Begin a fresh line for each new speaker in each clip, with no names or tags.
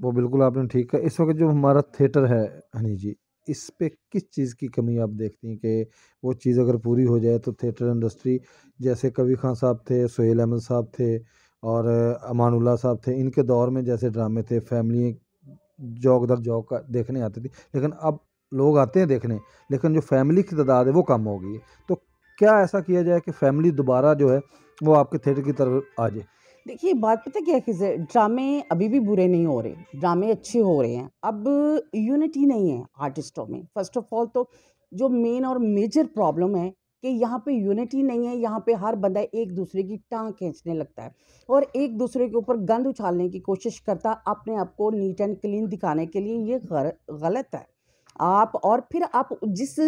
वो बिल्कुल आपने ठीक कहा इस वक्त जो हमारा थिएटर है हनी जी इस पे किस चीज़ की कमी आप देखती हैं कि वो चीज़ अगर पूरी हो जाए तो थिएटर इंडस्ट्री जैसे कवी खान साहब थे सुहेल अहमद साहब थे और अमानुल्ला साहब थे इनके दौर में जैसे ड्रामे थे फैमिली जौक दर जौक देखने आती थी लेकिन अब लोग आते हैं देखने लेकिन जो फैमिली की तादाद है वो कम हो गई है तो क्या ऐसा किया जाए कि फैमिली दोबारा जो है वो आपके थिएटर की तरफ आ जाए देखिए बात पता क्या है ड्रामे अभी भी बुरे नहीं हो रहे ड्रामे अच्छे हो रहे हैं अब यूनिटी नहीं है आर्टिस्टों में फर्स्ट ऑफ ऑल तो जो मेन और मेजर प्रॉब्लम है कि यहाँ पे यूनिटी नहीं है यहाँ पे हर बंदा एक दूसरे की टांग खींचने लगता है और एक दूसरे के ऊपर गंद उछालने की कोशिश करता अपने आप को नीट एंड क्लीन दिखाने के लिए ये गर, गलत है आप और फिर आप जिस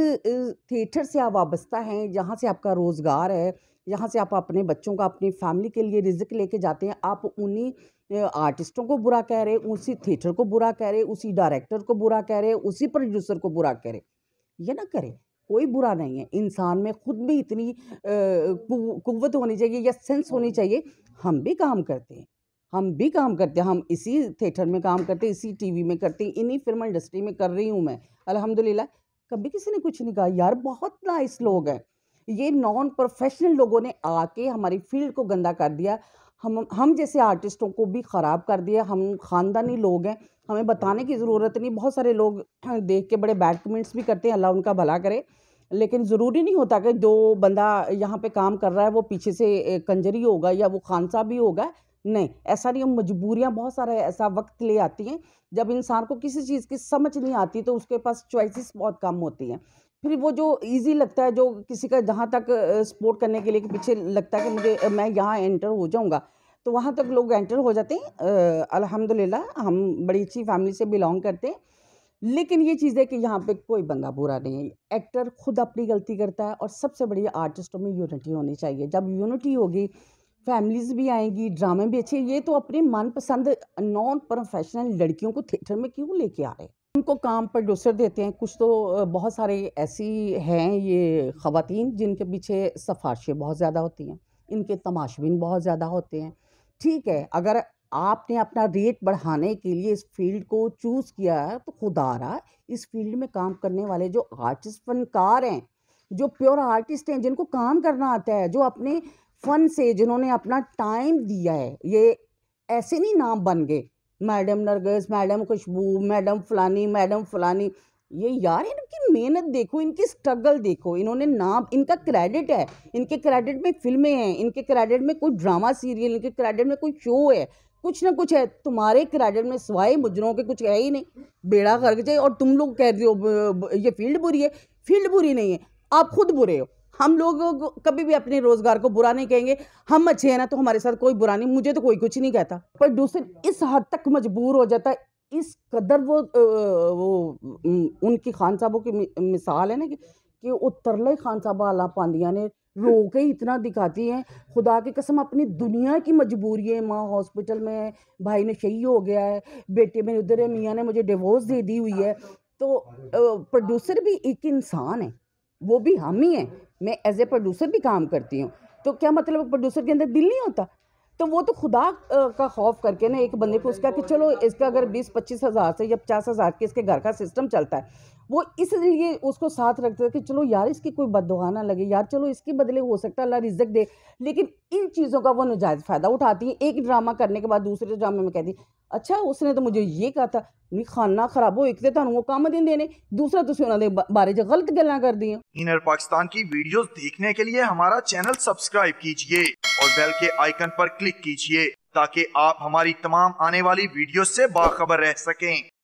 थिएटर से आप वाबस्ता हैं जहाँ से आपका रोज़गार है यहाँ से आप अपने बच्चों का अपनी फैमिली के लिए रिजिक लेके जाते हैं आप उन्हीं आर्टिस्टों को बुरा कह रहे उसी थिएटर को बुरा कह रहे उसी डायरेक्टर को बुरा कह रहे उसी प्रोड्यूसर को बुरा कह रहे ये ना करें कोई बुरा नहीं है इंसान में खुद भी इतनी कुवत होनी चाहिए या सेंस होनी चाहिए हम भी काम करते हैं हम भी काम करते हैं हम इसी थिएटर में काम करते हैं इसी टीवी में करते हैं इन्हीं फिल्म इंडस्ट्री में कर रही हूँ मैं अल्हम्दुलिल्लाह कभी किसी ने कुछ नहीं कहा यार बहुत नाइस लोग हैं ये नॉन प्रोफेशनल लोगों ने आके हमारी फील्ड को गंदा कर दिया हम हम जैसे आर्टिस्टों को भी ख़राब कर दिया हम ख़ानदानी लोग हैं हमें बताने की ज़रूरत नहीं बहुत सारे लोग देख के बड़े बैड कमेंट्स भी करते हैं अल्लाह उनका भला करे लेकिन ज़रूरी नहीं होता कि जो बंदा यहाँ पे काम कर रहा है वो पीछे से कंजरी होगा या वो खानसा भी होगा नहीं ऐसा नहीं मजबूरियाँ बहुत सारा ऐसा वक्त ले आती हैं जब इंसान को किसी चीज़ की समझ नहीं आती तो उसके पास चॉइसेस बहुत कम होती हैं फिर वो जो इजी लगता है जो किसी का जहाँ तक सपोर्ट करने के लिए के पीछे लगता है कि मुझे मैं यहाँ एंटर हो जाऊँगा तो वहाँ तक लोग एंटर हो जाते हैं अल्हम्दुलिल्लाह हम बड़ी अच्छी फैमिली से बिलोंग करते हैं लेकिन ये चीज़ है कि यहाँ पे कोई बंदा बुरा नहीं है एक्टर खुद अपनी गलती करता है और सबसे बड़ी आर्टिस्टों में यूनिटी होनी चाहिए जब यूनिटी होगी फैमिलीज़ भी आएंगी ड्रामे भी अच्छे ये तो अपने मनपसंद नॉन प्रोफेशनल लड़कियों को थिएटर में क्यों लेके आ रहे हैं उनको काम पर देते हैं कुछ तो बहुत सारे ऐसी हैं ये ख़वान जिनके पीछे सफारशें बहुत ज़्यादा होती हैं इनके तमाशबिन बहुत ज़्यादा होते हैं ठीक है अगर आपने अपना रेट बढ़ाने के लिए इस फील्ड को चूज़ किया है तो खुदारा इस फील्ड में काम करने वाले जो आर्टिस्ट फनकार हैं जो प्योर आर्टिस्ट हैं जिनको काम करना आता है जो अपने फ़न से जिन्होंने अपना टाइम दिया है ये ऐसे नहीं नाम बन गए madam Nargis madam Khushboo madam फलानी मैडम फलानी ये यार इनकी मेहनत देखो इनकी स्ट्रगल देखो इन्होंने नाम इनका क्रेडिट है इनके क्रेडिट में फिल्में हैं इनके क्रेडिट में कोई ड्रामा सीरियल इनके क्रेडिट में कोई शो है कुछ ना कुछ है तुम्हारे क्रेडिट में सिवाय मुजरों के कुछ है ही नहीं बेड़ा कर जाए और तुम लोग कह रहे हो ये फील्ड बुरी है फील्ड बुरी नहीं है आप खुद बुरे हो हम लोग कभी भी अपने रोजगार को बुरा नहीं कहेंगे हम अच्छे हैं ना तो हमारे साथ कोई बुरा नहीं मुझे तो कोई कुछ नहीं कहता प्रोड्यूसर इस हद तक मजबूर हो जाता है इस कदर वो वो उनकी खान साहबों की मिसाल है ना कि कि वो खान साहब आला पांडिया ने रो के इतना दिखाती हैं खुदा की कसम अपनी दुनिया की मजबूरी है माँ हॉस्पिटल में है भाई ने शही हो गया है बेटे मेरे उधर है मियाँ ने मुझे डिवोर्स दे दी हुई है तो प्रोड्यूसर भी एक इंसान है वो भी हम ही हैं मैं एज ए प्रोड्यूसर भी काम करती हूँ तो क्या मतलब प्रोड्यूसर के अंदर दिल नहीं होता तो वो तो खुदा का खौफ करके ना एक बंदे को उसका कि चलो इसका अगर बीस पच्चीस हज़ार से या पचास हज़ार के इसके घर का सिस्टम चलता है वो इसलिए उसको साथ रखते थे कि चलो यार इसकी कोई बदवा ना लगे यार चलो इसके बदले हो सकता है अल्लाह रिजक दे लेकिन इन चीज़ों का वो नाजायज़ फ़ायदा उठाती है एक ड्रामा करने के बाद दूसरे ड्रामे में कहती अच्छा उसने तो मुझे ये कहा था नहीं खाना खराब हो एक तो ਤੁਹਾਨੂੰ वो ਕੰਮ दिन देने दूसरा तुम उन्होंने बारे में गलत गल कर दी इनर पाकिस्तान की ਕੀ देखने के लिए हमारा चैनल सब्सक्राइब कीजिए और बेल के आइकन पर क्लिक कीजिए ताकि आप हमारी तमाम आने वाली वीडियो से बाखबर रह सकें